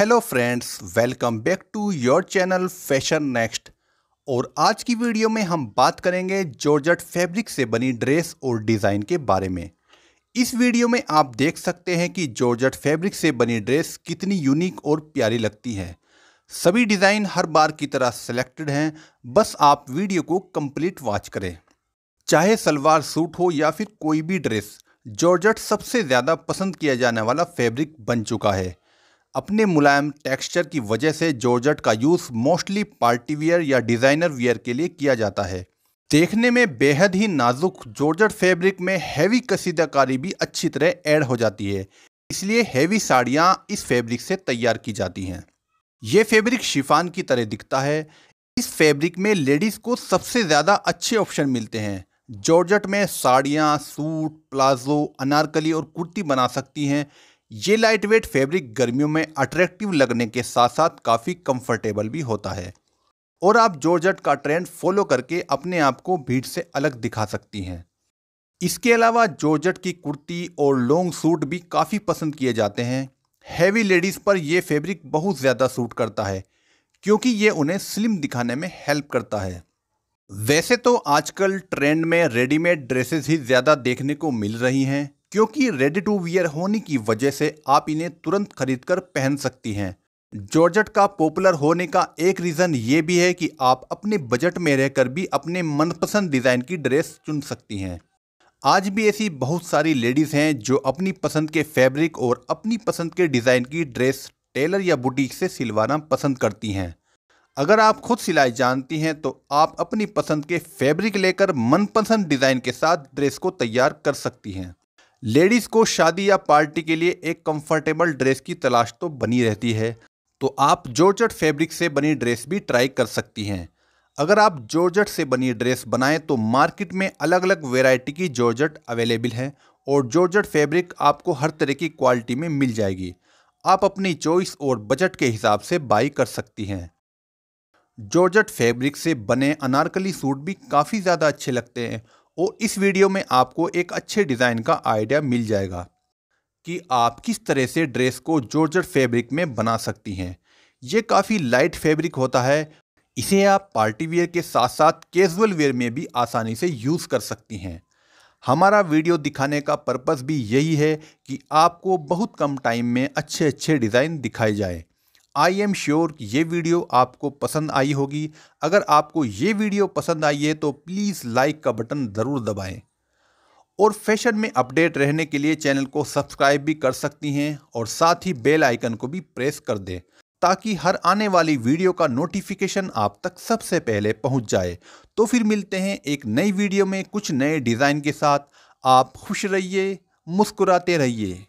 hello friends welcome back to your channel fashion next और आज की वीडियो में हम बात करेंगे जॉर्जट फैब्रिक से बनी ड्रेस और डिज़ाइन के बारे में इस वीडियो में आप देख सकते हैं कि जॉर्जट फैब्रिक से बनी ड्रेस कितनी यूनिक और प्यारी लगती है सभी डिज़ाइन हर बार की तरह सेलेक्टेड हैं बस आप वीडियो को कम्प्लीट वॉच करें चाहे सलवार सूट हो या फिर कोई भी ड्रेस जॉर्जट सबसे ज़्यादा पसंद किया जाने वाला फैब्रिक बन चुका है अपने मुलायम टेक्सचर की वजह से जॉर्जट का यूज़ मोस्टली पार्टी वियर या डिज़ाइनर वियर के लिए किया जाता है देखने में बेहद ही नाजुक जॉर्जट फैब्रिक में हैवी कसीदाकारी भी अच्छी तरह ऐड हो जाती है इसलिए हैवी साड़ियाँ इस फैब्रिक से तैयार की जाती हैं ये फैब्रिक शिफान की तरह दिखता है इस फैब्रिक में लेडीज़ को सबसे ज़्यादा अच्छे ऑप्शन मिलते हैं जॉर्जट में साड़ियाँ सूट प्लाजो अनारकली और कुर्ती बना सकती हैं ये लाइट वेट फैब्रिक गर्मियों में अट्रैक्टिव लगने के साथ साथ काफ़ी कंफर्टेबल भी होता है और आप जॉर्जट का ट्रेंड फॉलो करके अपने आप को भीड़ से अलग दिखा सकती हैं इसके अलावा जॉर्जट की कुर्ती और लॉन्ग सूट भी काफ़ी पसंद किए जाते हैं हैवी लेडीज़ पर यह फैब्रिक बहुत ज़्यादा सूट करता है क्योंकि ये उन्हें स्लिम दिखाने में हेल्प करता है वैसे तो आजकल ट्रेंड में रेडीमेड ड्रेसेस ही ज़्यादा देखने को मिल रही हैं क्योंकि रेडी टू वियर होने की वजह से आप इन्हें तुरंत खरीद कर पहन सकती हैं जॉर्जट का पॉपुलर होने का एक रीज़न ये भी है कि आप अपने बजट में रहकर भी अपने मनपसंद डिज़ाइन की ड्रेस चुन सकती हैं आज भी ऐसी बहुत सारी लेडीज़ हैं जो अपनी पसंद के फैब्रिक और अपनी पसंद के डिज़ाइन की ड्रेस टेलर या बुटीक से सिलवाना पसंद करती हैं अगर आप खुद सिलाई जानती हैं तो आप अपनी पसंद के फैब्रिक लेकर मनपसंद डिज़ाइन के साथ ड्रेस को तैयार कर सकती हैं लेडीज़ को शादी या पार्टी के लिए एक कंफर्टेबल ड्रेस की तलाश तो बनी रहती है तो आप जॉर्जट फैब्रिक से बनी ड्रेस भी ट्राई कर सकती हैं अगर आप जॉर्जट से बनी ड्रेस बनाएं तो मार्केट में अलग अलग वेराइटी की जॉर्जट अवेलेबल है और जॉर्जट फैब्रिक आपको हर तरह की क्वालिटी में मिल जाएगी आप अपनी चॉइस और बजट के हिसाब से बाई कर सकती हैं जॉर्जट फैब्रिक से बने अनारकली सूट भी काफ़ी ज़्यादा अच्छे लगते हैं और इस वीडियो में आपको एक अच्छे डिज़ाइन का आइडिया मिल जाएगा कि आप किस तरह से ड्रेस को जॉर्जर फैब्रिक में बना सकती हैं ये काफ़ी लाइट फैब्रिक होता है इसे आप पार्टी वेयर के साथ साथ कैजुअल वेयर में भी आसानी से यूज़ कर सकती हैं हमारा वीडियो दिखाने का पर्पज़ भी यही है कि आपको बहुत कम टाइम में अच्छे अच्छे डिज़ाइन दिखाए जाएँ आई एम श्योर ये वीडियो आपको पसंद आई होगी अगर आपको ये वीडियो पसंद आई है तो प्लीज़ लाइक का बटन ज़रूर दबाएं और फैशन में अपडेट रहने के लिए चैनल को सब्सक्राइब भी कर सकती हैं और साथ ही बेल आइकन को भी प्रेस कर दें ताकि हर आने वाली वीडियो का नोटिफिकेशन आप तक सबसे पहले पहुंच जाए तो फिर मिलते हैं एक नई वीडियो में कुछ नए डिज़ाइन के साथ आप खुश रहिए मुस्कुराते रहिए